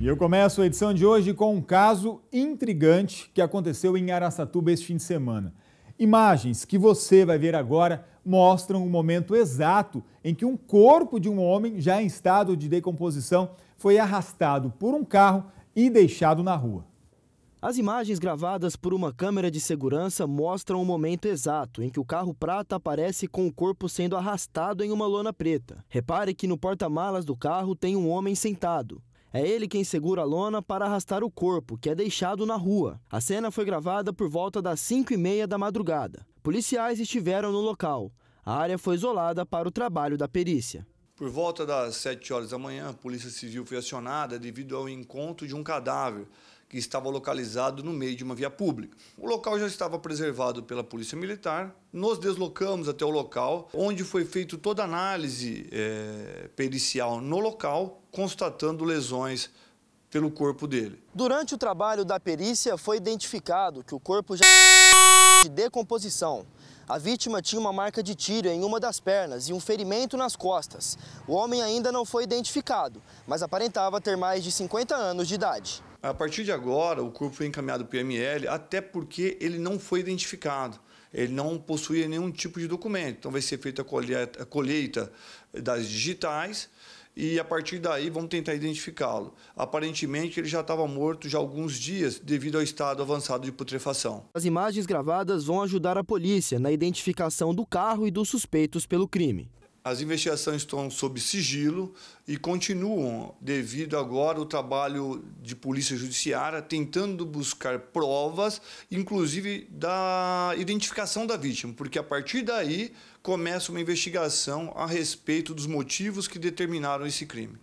E eu começo a edição de hoje com um caso intrigante que aconteceu em Araçatuba este fim de semana. Imagens que você vai ver agora mostram o momento exato em que um corpo de um homem já em estado de decomposição foi arrastado por um carro e deixado na rua. As imagens gravadas por uma câmera de segurança mostram o momento exato em que o carro prata aparece com o corpo sendo arrastado em uma lona preta. Repare que no porta-malas do carro tem um homem sentado. É ele quem segura a lona para arrastar o corpo, que é deixado na rua. A cena foi gravada por volta das 5 e meia da madrugada. Policiais estiveram no local. A área foi isolada para o trabalho da perícia. Por volta das 7 horas da manhã, a Polícia Civil foi acionada devido ao encontro de um cadáver que estava localizado no meio de uma via pública. O local já estava preservado pela Polícia Militar. Nos deslocamos até o local, onde foi feita toda a análise é, pericial no local, constatando lesões pelo corpo dele. Durante o trabalho da perícia, foi identificado que o corpo já de decomposição. A vítima tinha uma marca de tiro em uma das pernas e um ferimento nas costas. O homem ainda não foi identificado, mas aparentava ter mais de 50 anos de idade. A partir de agora, o corpo foi encaminhado para o IML, até porque ele não foi identificado. Ele não possuía nenhum tipo de documento. Então vai ser feita a colheita, a colheita das digitais e a partir daí vamos tentar identificá-lo. Aparentemente ele já estava morto já há alguns dias devido ao estado avançado de putrefação. As imagens gravadas vão ajudar a polícia na identificação do carro e dos suspeitos pelo crime. As investigações estão sob sigilo e continuam devido agora ao trabalho de polícia judiciária tentando buscar provas, inclusive da identificação da vítima, porque a partir daí começa uma investigação a respeito dos motivos que determinaram esse crime.